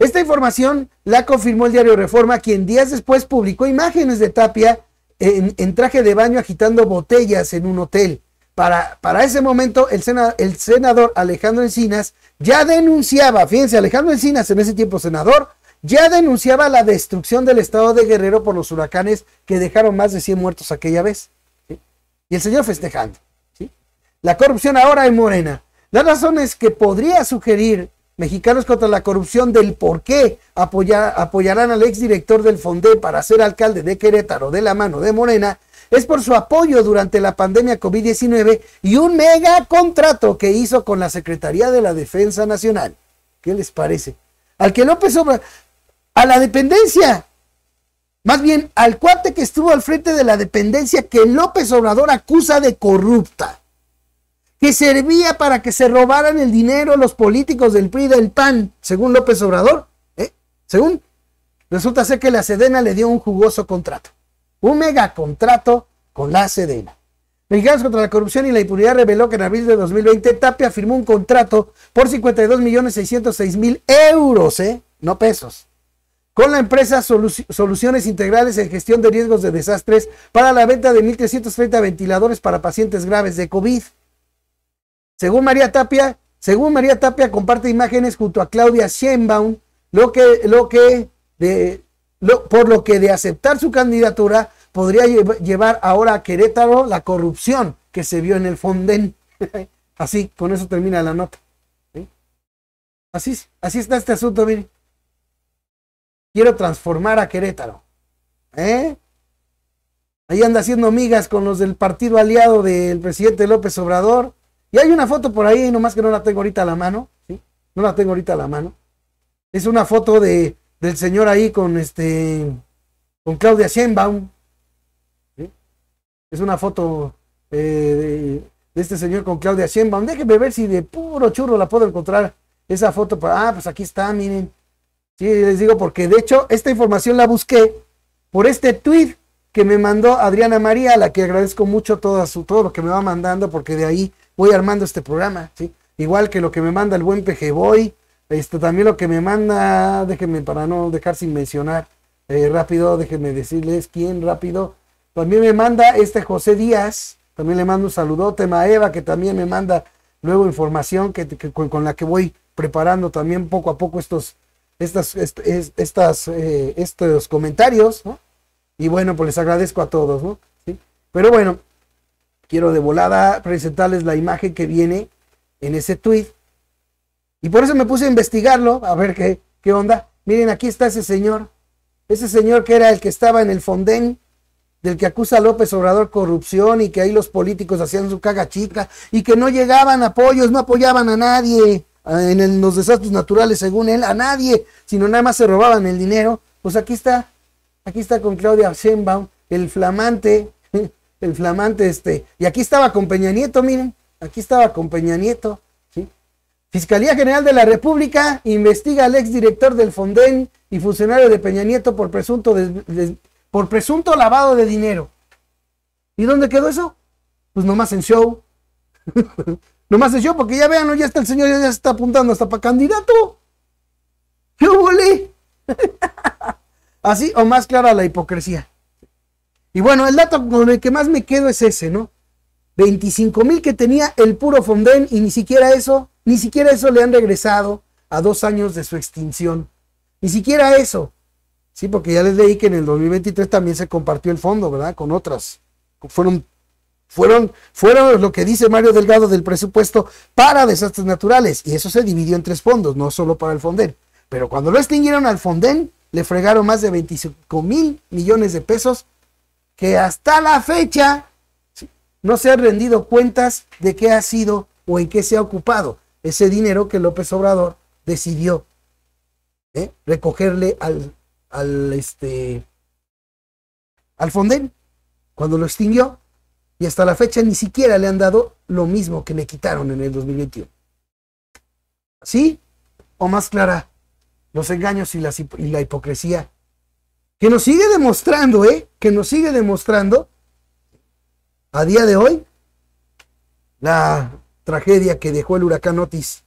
Esta información la confirmó el diario Reforma, quien días después publicó imágenes de Tapia en, traje de baño agitando botellas en un hotel. Para, ese momento, el, senador Alejandro Encinas ya denunciaba, fíjense, Alejandro Encinas, en ese tiempo senador, ya denunciaba la destrucción del estado de Guerrero por los huracanes que dejaron más de 100 muertos aquella vez. Y el señor festejando. La corrupción ahora en Morena. Las razones que podría sugerir Mexicanos contra la corrupción del por qué apoyarán al exdirector del Fondé para ser alcalde de Querétaro de la mano de Morena es por su apoyo durante la pandemia COVID-19 y un mega contrato que hizo con la Secretaría de la Defensa Nacional. ¿Qué les parece? Al que López Obrador, a la dependencia, más bien al cuate que estuvo al frente de la dependencia que López Obrador acusa de corrupta que servía para que se robaran el dinero los políticos del PRI del PAN, según López Obrador. ¿eh? Según, resulta ser que la Sedena le dio un jugoso contrato, un mega contrato con la Sedena. Mexicanos contra la Corrupción y la Impunidad reveló que en abril de 2020 Tapia firmó un contrato por 52.606.000 euros, ¿eh? no pesos, con la empresa Soluciones Integrales en Gestión de Riesgos de Desastres para la venta de 1.330 ventiladores para pacientes graves de COVID. Según María Tapia, según María Tapia comparte imágenes junto a Claudia Sheinbaum, lo que, lo que de, por lo que de aceptar su candidatura podría llevar ahora a Querétaro la corrupción que se vio en el Fonden. Así, con eso termina la nota. Así, así está este asunto, miren. Quiero transformar a Querétaro. ¿eh? Ahí anda haciendo migas con los del partido aliado del presidente López Obrador. Y hay una foto por ahí, nomás que no la tengo ahorita a la mano, ¿sí? No la tengo ahorita a la mano. Es una foto de, del señor ahí con este con Claudia Sheinbaum. ¿sí? Es una foto eh, de, este señor con Claudia Sheinbaum. Déjenme ver si de puro churro la puedo encontrar esa foto. Ah, pues aquí está, miren. Sí, les digo porque de hecho esta información la busqué por este tweet que me mandó Adriana María, a la que agradezco mucho su, todo lo que me va mandando, porque de ahí voy armando este programa, ¿sí? Igual que lo que me manda el buen PG Boy, este, también lo que me manda, déjenme para no dejar sin mencionar eh, rápido, déjenme decirles quién rápido. También me manda este José Díaz, también le mando un saludote, Eva, que también me manda luego información que, con, la que voy preparando también poco a poco estos, estas, estas, eh, estos comentarios, ¿no? Y bueno, pues les agradezco a todos, ¿no? ¿Sí? Pero bueno, quiero de volada presentarles la imagen que viene en ese tweet. Y por eso me puse a investigarlo, a ver qué, qué onda. Miren, aquí está ese señor. Ese señor que era el que estaba en el fondén del que acusa a López Obrador corrupción y que ahí los políticos hacían su caga chica y que no llegaban apoyos, no apoyaban a nadie en los desastres naturales, según él, a nadie, sino nada más se robaban el dinero. Pues aquí está, aquí está con Claudia Sheinbaum, el flamante el flamante, este, y aquí estaba con Peña Nieto, miren, aquí estaba con Peña Nieto, ¿sí? Fiscalía General de la República investiga al exdirector del Fonden y funcionario de Peña Nieto por presunto, por presunto lavado de dinero. ¿Y dónde quedó eso? Pues nomás en show. nomás en show, porque ya vean, ya está el señor, ya se está apuntando hasta para candidato. ¡Qué volé! Así o más clara la hipocresía. Y bueno, el dato con el que más me quedo es ese, ¿no? 25 mil que tenía el puro Fonden y ni siquiera eso, ni siquiera eso le han regresado a dos años de su extinción. Ni siquiera eso. Sí, porque ya les leí que en el 2023 también se compartió el fondo, ¿verdad? Con otras. Fueron, fueron, fueron lo que dice Mario Delgado del presupuesto para desastres naturales. Y eso se dividió en tres fondos, no solo para el Fonden. Pero cuando lo extinguieron al Fonden, le fregaron más de 25 mil millones de pesos que hasta la fecha no se ha rendido cuentas de qué ha sido o en qué se ha ocupado ese dinero que López Obrador decidió ¿eh? recogerle al, al, este, al Fonden cuando lo extinguió. Y hasta la fecha ni siquiera le han dado lo mismo que le quitaron en el 2021. ¿Sí? O más clara, los engaños y la hipocresía que nos sigue demostrando, ¿eh? Que nos sigue demostrando a día de hoy la tragedia que dejó el huracán Otis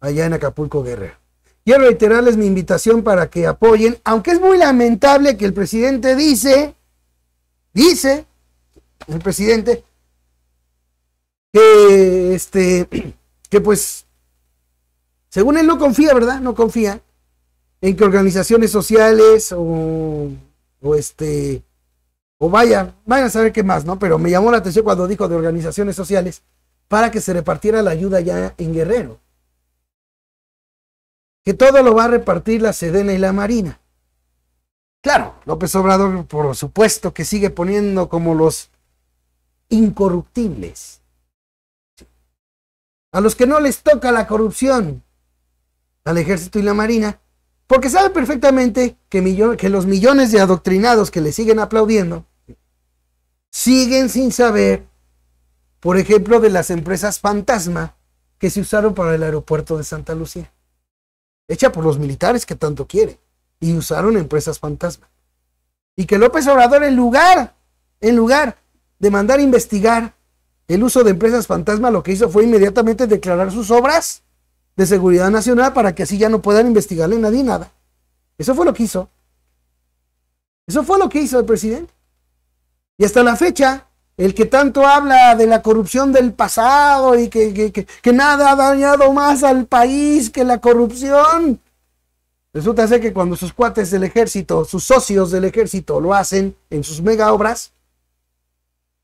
allá en Acapulco Guerrero. Quiero reiterarles mi invitación para que apoyen, aunque es muy lamentable que el presidente dice, dice, el presidente, que este, que pues, según él no confía, ¿verdad? No confía en que organizaciones sociales o, este o vaya, vayan a saber qué más, ¿no? Pero me llamó la atención cuando dijo de organizaciones sociales para que se repartiera la ayuda ya en Guerrero. Que todo lo va a repartir la Sedena y la Marina. Claro, López Obrador, por supuesto, que sigue poniendo como los incorruptibles. A los que no les toca la corrupción, al ejército y la marina, porque sabe perfectamente que, que los millones de adoctrinados que le siguen aplaudiendo siguen sin saber, por ejemplo, de las empresas fantasma que se usaron para el aeropuerto de Santa Lucía, hecha por los militares que tanto quieren, y usaron empresas fantasma. Y que López Obrador, en lugar, en lugar de mandar a investigar el uso de empresas fantasma, lo que hizo fue inmediatamente declarar sus obras de Seguridad Nacional para que así ya no puedan investigarle nadie nada. Eso fue lo que hizo. Eso fue lo que hizo el presidente. Y hasta la fecha, el que tanto habla de la corrupción del pasado y que, nada ha dañado más al país que la corrupción. Resulta ser que cuando sus cuates del ejército, sus socios del ejército lo hacen en sus mega obras,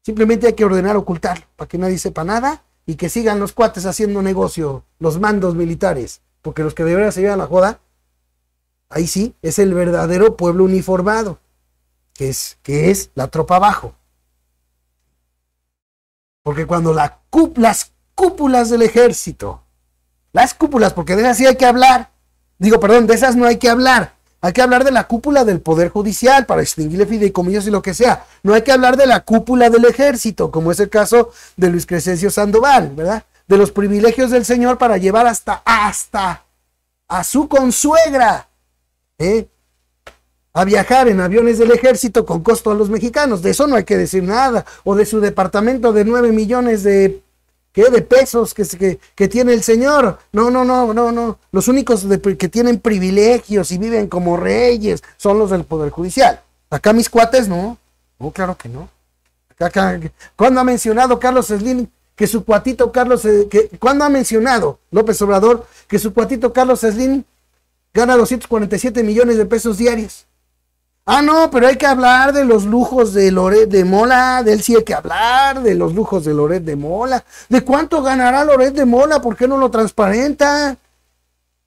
simplemente hay que ordenar ocultarlo para que nadie sepa nada y que sigan los cuates haciendo negocio, los mandos militares, porque los que de verdad se llevan la joda, ahí sí, es el verdadero pueblo uniformado, que es, que es la tropa abajo. Porque cuando la las cúpulas del ejército, las cúpulas, porque de esas sí hay que hablar, digo, perdón, de esas no hay que hablar, hay que hablar de la cúpula del Poder Judicial para extinguirle fideicomisos y lo que sea. No hay que hablar de la cúpula del ejército, como es el caso de Luis Crescencio Sandoval, ¿verdad? De los privilegios del Señor para llevar hasta, hasta a su consuegra, ¿eh? a viajar en aviones del ejército con costo a los mexicanos. De eso no hay que decir nada. O de su departamento de 9 millones de ¿Qué de pesos que, que, tiene el Señor? No, no, no, no, no. Los únicos que tienen privilegios y viven como reyes son los del Poder Judicial. Acá mis cuates, no. No, claro que no. Acá, ¿Cuándo ha mencionado Carlos Slim que su cuatito Carlos, eh, que, cuándo ha mencionado López Obrador que su cuatito Carlos Slim gana 247 millones de pesos diarios? Ah, no, pero hay que hablar de los lujos de Loret de Mola, de él sí hay que hablar, de los lujos de Loret de Mola, de cuánto ganará Loret de Mola, ¿por qué no lo transparenta?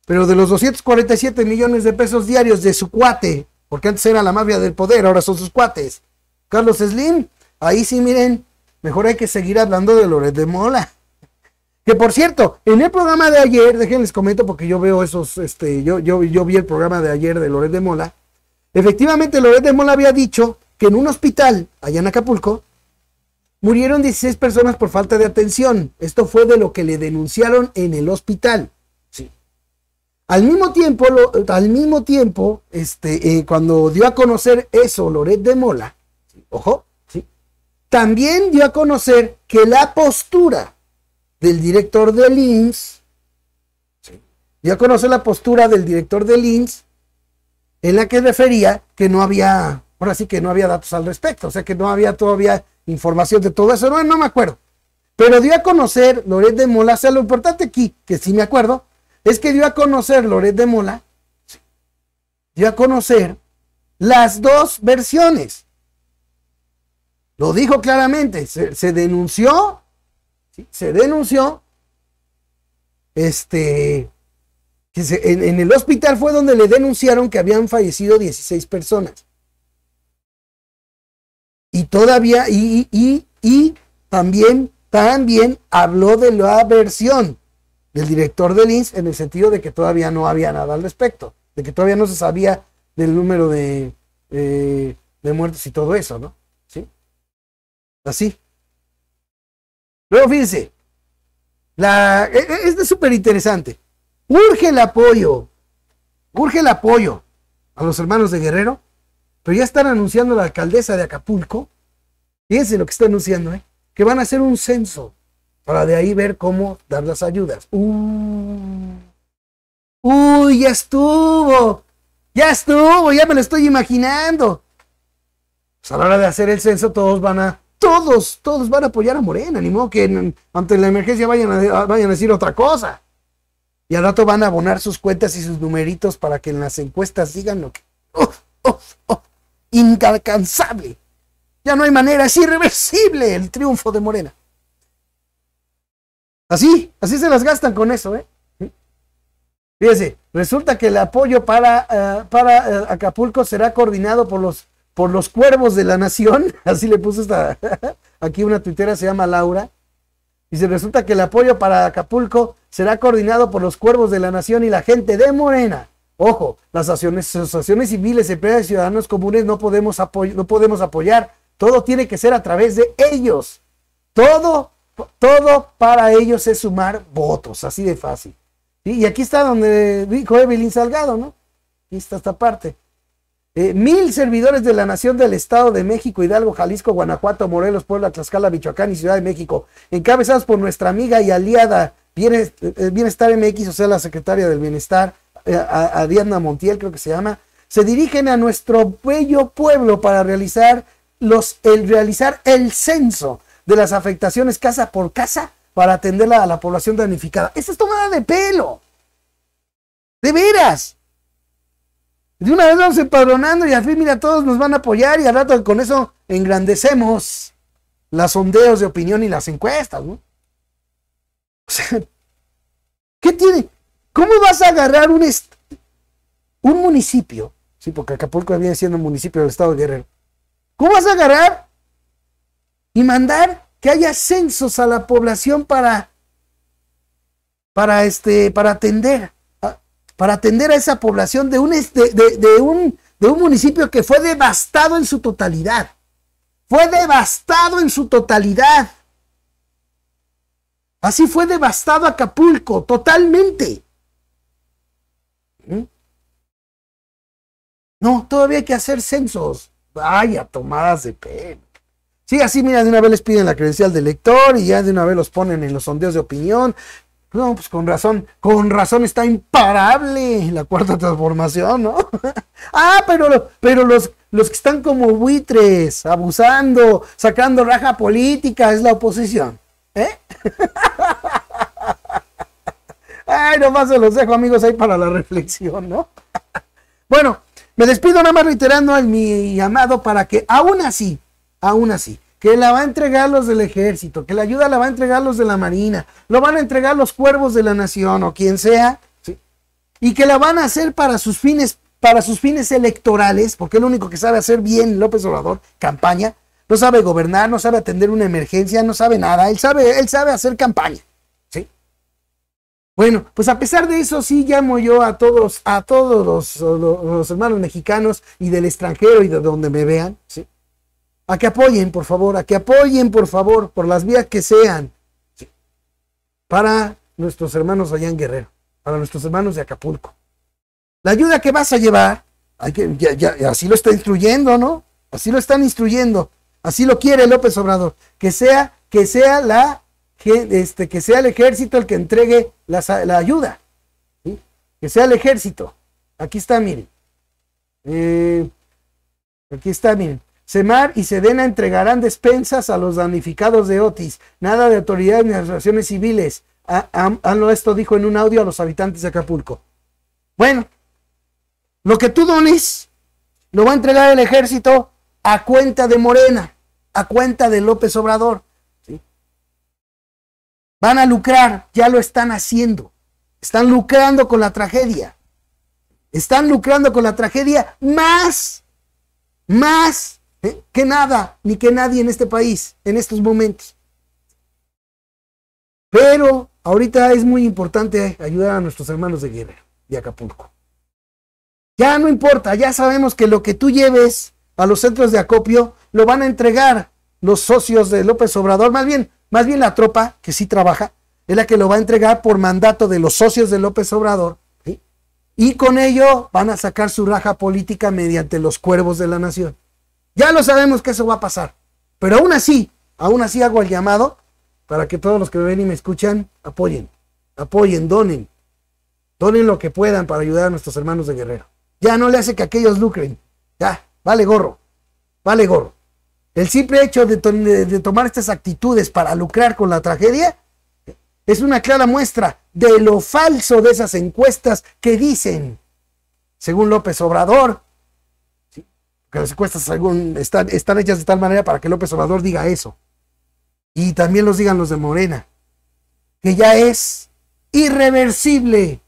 Pero de los 247 millones de pesos diarios de su cuate, porque antes era la mafia del poder, ahora son sus cuates, Carlos Slim, ahí sí miren, mejor hay que seguir hablando de Loret de Mola. Que por cierto, en el programa de ayer, déjenles comento porque yo veo esos, este, yo, yo, yo vi el programa de ayer de Loret de Mola Efectivamente, Loret de Mola había dicho que en un hospital, allá en Acapulco, murieron 16 personas por falta de atención. Esto fue de lo que le denunciaron en el hospital. Sí. Al mismo tiempo, al mismo tiempo este, eh, cuando dio a conocer eso Loret de Mola, ojo, también dio a conocer que la postura del director del Lins, dio a conocer la postura del director del Lins en la que refería que no había, ahora sí que no había datos al respecto, o sea que no había todavía información de todo eso, no, me acuerdo. Pero dio a conocer Loret de Mola, o sea, lo importante aquí, que sí me acuerdo, es que dio a conocer Loret de Mola, dio a conocer las dos versiones. Lo dijo claramente, se, denunció, se denunció, este, en, el hospital fue donde le denunciaron que habían fallecido 16 personas. Y todavía, y, y, y también, también habló de la versión del director del INS en el sentido de que todavía no había nada al respecto, de que todavía no se sabía del número de, eh, de muertos y todo eso, ¿no? ¿Sí? Así. Luego fíjense, la, e, e, es súper interesante. Urge el apoyo, urge el apoyo a los hermanos de Guerrero, pero ya están anunciando la alcaldesa de Acapulco, fíjense lo que está anunciando, ¿eh? que van a hacer un censo para de ahí ver cómo dar las ayudas. Uh, uy, ya estuvo, ya estuvo, ya me lo estoy imaginando. Pues a la hora de hacer el censo todos van a, todos, todos van a apoyar a Morena, ni modo que ante la emergencia vayan vayan a decir otra cosa. Y al rato van a abonar sus cuentas y sus numeritos para que en las encuestas digan lo que. oh, oh! oh Ya no hay manera, es irreversible el triunfo de Morena. Así, así se las gastan con eso, ¿eh? Fíjense, resulta que el apoyo para, eh, para eh, Acapulco será coordinado por los, por los cuervos de la nación. Así le puso esta, aquí una tuitera, se llama Laura. Y se resulta que el apoyo para Acapulco será coordinado por los cuervos de la nación y la gente de Morena. Ojo, las asociaciones, civiles, empresas y ciudadanos comunes no podemos, no podemos apoyar. Todo tiene que ser a través de ellos. Todo, todo para ellos es sumar votos, así de fácil. Y aquí está donde dijo Evelyn Salgado, ¿no? Aquí está esta parte. Eh, mil servidores de la Nación del Estado de México, Hidalgo, Jalisco, Guanajuato, Morelos, Puebla, Tlaxcala, Michoacán y Ciudad de México, encabezados por nuestra amiga y aliada eh, Bienestar MX, o sea, la secretaria del Bienestar, eh, Adriana Montiel, creo que se llama, se dirigen a nuestro bello pueblo para realizar, los, el, realizar el censo de las afectaciones casa por casa para atender a la población damnificada. Esa es tomada de pelo. De veras. De una vez vamos empadronando y al fin, mira, todos nos van a apoyar y al rato con eso engrandecemos las sondeos de opinión y las encuestas, ¿no? O sea, ¿qué tiene? ¿Cómo vas a agarrar un, un municipio? Sí, porque Acapulco viene siendo un municipio del estado de Guerrero. ¿Cómo vas a agarrar y mandar que haya censos a la población para para este para atender para atender a esa población de un, de, un, de un municipio que fue devastado en su totalidad. Fue devastado en su totalidad. Así fue devastado Acapulco, totalmente. ¿Mm? No, todavía hay que hacer censos. Vaya, tomadas de pelo. Sí, así, mira, de una vez les piden la credencial del lector y ya de una vez los ponen en los sondeos de opinión. No, pues con razón, con razón está imparable la cuarta transformación, ¿no? ah, pero, pero los, los que están como buitres, abusando, sacando raja política, es la oposición. ¿Eh? Ay, nomás se los dejo, amigos, ahí para la reflexión, ¿no? bueno, me despido nada más reiterando mi llamado para que aún así, aún así, que la va a entregar los del ejército, que la ayuda la va a entregar los de la marina, lo van a entregar los cuervos de la nación o quien sea, ¿sí? y que la van a hacer para sus fines para sus fines electorales, porque el lo único que sabe hacer bien López Obrador, campaña, no sabe gobernar, no sabe atender una emergencia, no sabe nada, él sabe, él sabe hacer campaña, ¿sí? Bueno, pues a pesar de eso, sí llamo yo a todos, a todos los, los hermanos mexicanos y del extranjero y de donde me vean, ¿sí? a que apoyen, por favor, a que apoyen, por favor, por las vías que sean, para nuestros hermanos allá en Guerrero, para nuestros hermanos de Acapulco. La ayuda que vas a llevar, así lo está instruyendo, ¿no? Así lo están instruyendo, así lo quiere López Obrador, que sea, que sea la este, que sea el ejército el que entregue la, ayuda, que sea el ejército. Aquí está, miren. Eh, aquí está, miren. Semar y Sedena entregarán despensas a los damnificados de Otis. Nada de autoridades ni asociaciones civiles. Hanlo ah, ah, ah, esto dijo en un audio a los habitantes de Acapulco. Bueno, lo que tú dones lo va a entregar el ejército a cuenta de Morena, a cuenta de López Obrador. Van a lucrar, ya lo están haciendo. Están lucrando con la tragedia. Están lucrando con la tragedia más, más ¿eh? que nada, ni que nadie en este país, en estos momentos. Pero ahorita es muy importante ayudar a nuestros hermanos de Guerrero y Acapulco. Ya no importa, ya sabemos que lo que tú lleves a los centros de acopio lo van a entregar los socios de López Obrador, más bien, más bien la tropa que sí trabaja, es la que lo va a entregar por mandato de los socios de López Obrador. Y con ello van a sacar su raja política mediante los cuervos de la nación. Ya lo sabemos que eso va a pasar. Pero aún así, aún así hago el llamado para que todos los que me ven y me escuchan apoyen, apoyen, donen, donen lo que puedan para ayudar a nuestros hermanos de Guerrero. Ya no le hace que aquellos lucren. Ya, vale gorro, vale gorro. El simple hecho de, tomar estas actitudes para lucrar con la tragedia es una clara muestra de lo falso de esas encuestas que dicen, según López Obrador, que las encuestas están, hechas de tal manera para que López Obrador diga eso. Y también los digan los de Morena, que ya es irreversible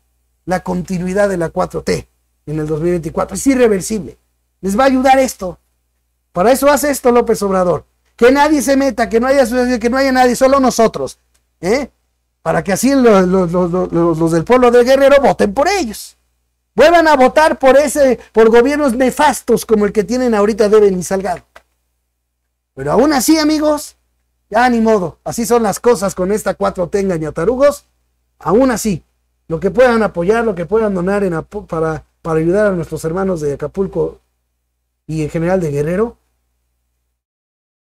la continuidad de la 4T en el 2024. Es irreversible. Les va a ayudar esto. Para eso hace esto López Obrador. Que nadie se meta, que no haya que no haya nadie, solo nosotros. ¿eh? Para que así los, los del pueblo de Guerrero voten por ellos. Vuelvan a votar por ese, por gobiernos nefastos como el que tienen ahorita Deben y Salgado. Pero aún así, amigos, ya ni modo. Así son las cosas con esta tenga y ñatarugos. Aún así, lo que puedan apoyar, lo que puedan donar para, para ayudar a nuestros hermanos de Acapulco y en general de Guerrero.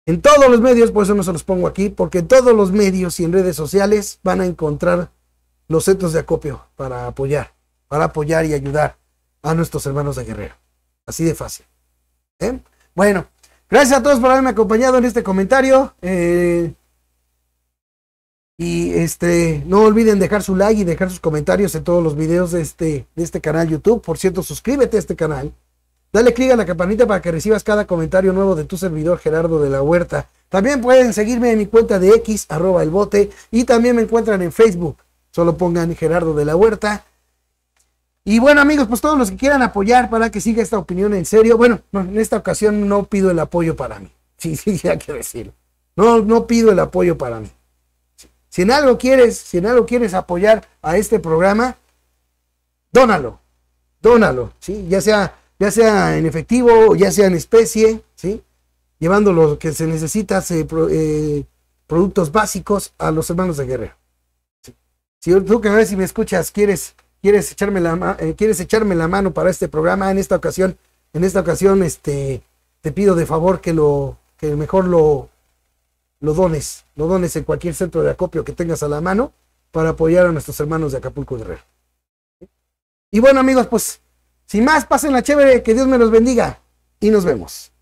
En todos los medios, por eso no se los pongo aquí, porque en todos los medios y en redes sociales van a encontrar los centros de acopio para apoyar para apoyar y ayudar a nuestros hermanos de Guerrero. Así de fácil. ¿eh? Bueno, gracias a todos por haberme acompañado en este comentario. Eh, y este, no olviden dejar su like y dejar sus comentarios en todos los videos de este, de este canal YouTube. Por cierto, suscríbete a este canal. Dale clic a la campanita para que recibas cada comentario nuevo de tu servidor Gerardo de la Huerta. También pueden seguirme en mi cuenta de X, arroba el bote, y también me encuentran en Facebook. Solo pongan Gerardo de la Huerta. Y bueno, amigos, pues todos los que quieran apoyar para que siga esta opinión en serio, bueno, en esta ocasión no pido el apoyo para mí. Sí, sí, ya quiero decirlo. No, no pido el apoyo para mí. Si en algo quieres, si en algo quieres apoyar a este programa, dónalo. Dónalo, ¿sí? Ya sea, ya sea en efectivo, ya sea en especie, ¿sí? Llevando lo que se necesita, eh, productos básicos a los hermanos de Guerrero. Si tú que a ver si me escuchas, quieres ¿Quieres echarme la, eh, ¿quieres echarme la mano para este programa? En esta ocasión, en esta ocasión, este, te pido de favor que lo, que mejor lo, lo dones, lo dones en cualquier centro de acopio que tengas a la mano para apoyar a nuestros hermanos de Acapulco Guerrero. Y bueno, amigos, pues, sin más, pasen la chévere, que Dios me los bendiga y nos vemos.